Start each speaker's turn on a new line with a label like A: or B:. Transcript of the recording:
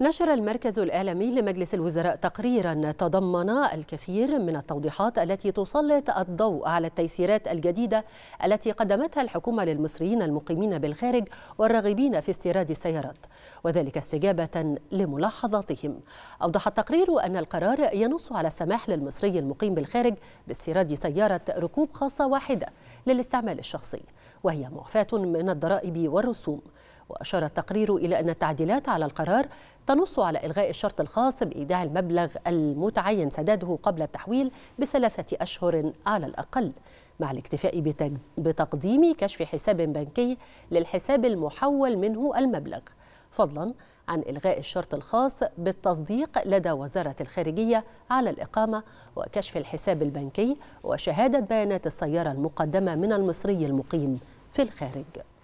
A: نشر المركز الإعلامي لمجلس الوزراء تقريرا تضمن الكثير من التوضيحات التي تسلط الضوء على التيسيرات الجديدة التي قدمتها الحكومة للمصريين المقيمين بالخارج والراغبين في استيراد السيارات وذلك استجابة لملاحظاتهم أوضح التقرير أن القرار ينص على السماح للمصري المقيم بالخارج باستيراد سيارة ركوب خاصة واحدة للاستعمال الشخصي وهي معفاة من الضرائب والرسوم وأشار التقرير إلى أن التعديلات على القرار تنص على إلغاء الشرط الخاص بإيداع المبلغ المتعين سداده قبل التحويل بثلاثة أشهر على الأقل مع الاكتفاء بتقديم كشف حساب بنكي للحساب المحول منه المبلغ فضلا عن إلغاء الشرط الخاص بالتصديق لدى وزارة الخارجية على الإقامة وكشف الحساب البنكي وشهادة بيانات السيارة المقدمة من المصري المقيم في الخارج